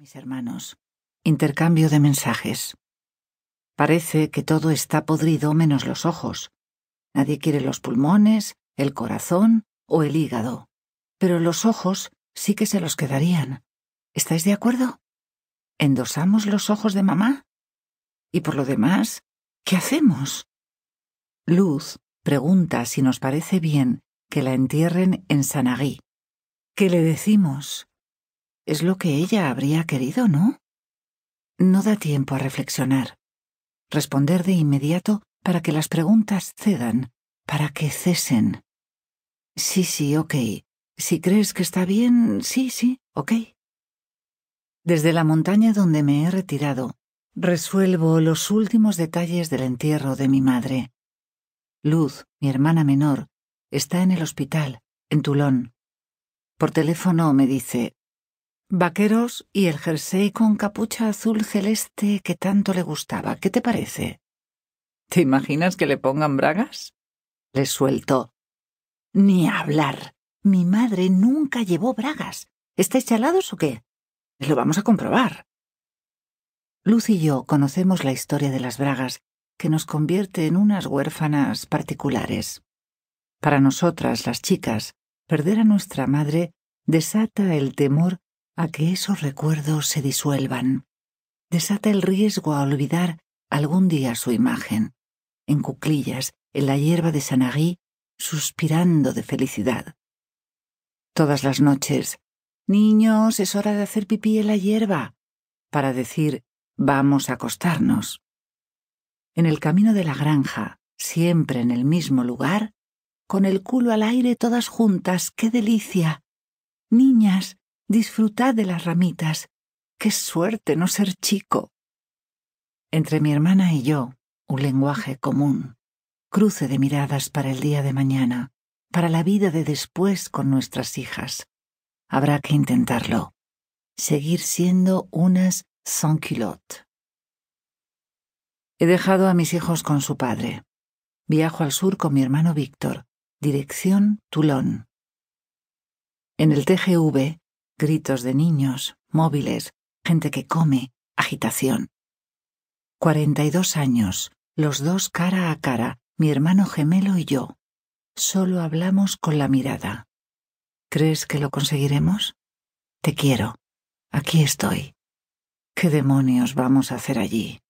Mis hermanos. Intercambio de mensajes. Parece que todo está podrido menos los ojos. Nadie quiere los pulmones, el corazón o el hígado. Pero los ojos sí que se los quedarían. ¿Estáis de acuerdo? ¿Endosamos los ojos de mamá? Y por lo demás, ¿qué hacemos? Luz pregunta si nos parece bien que la entierren en Sanagí. ¿Qué le decimos? Es lo que ella habría querido, ¿no? No da tiempo a reflexionar. Responder de inmediato para que las preguntas cedan, para que cesen. Sí, sí, ok. Si crees que está bien, sí, sí, ok. Desde la montaña donde me he retirado, resuelvo los últimos detalles del entierro de mi madre. Luz, mi hermana menor, está en el hospital, en Tulón. Por teléfono me dice, Vaqueros y el jersey con capucha azul celeste que tanto le gustaba. ¿Qué te parece? ¿Te imaginas que le pongan bragas? Le suelto. Ni hablar. Mi madre nunca llevó bragas. ¿Estáis chalados o qué? Lo vamos a comprobar. Luz y yo conocemos la historia de las bragas, que nos convierte en unas huérfanas particulares. Para nosotras, las chicas, perder a nuestra madre desata el temor a que esos recuerdos se disuelvan. Desata el riesgo a olvidar algún día su imagen. En cuclillas, en la hierba de Sanagui, suspirando de felicidad. Todas las noches, niños, es hora de hacer pipí en la hierba, para decir, vamos a acostarnos. En el camino de la granja, siempre en el mismo lugar, con el culo al aire todas juntas, qué delicia. Niñas, Disfrutad de las ramitas. ¡Qué suerte no ser chico! Entre mi hermana y yo, un lenguaje común, cruce de miradas para el día de mañana, para la vida de después con nuestras hijas. Habrá que intentarlo. Seguir siendo unas sans culottes. He dejado a mis hijos con su padre. Viajo al sur con mi hermano Víctor, dirección Toulon. En el TGV gritos de niños, móviles, gente que come, agitación. Cuarenta y dos años, los dos cara a cara, mi hermano gemelo y yo. Solo hablamos con la mirada. ¿Crees que lo conseguiremos? Te quiero. Aquí estoy. ¿Qué demonios vamos a hacer allí?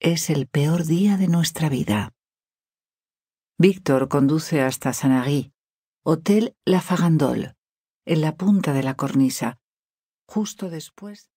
Es el peor día de nuestra vida. Víctor conduce hasta Sanagui, Hotel La Fagandol en la punta de la cornisa, justo después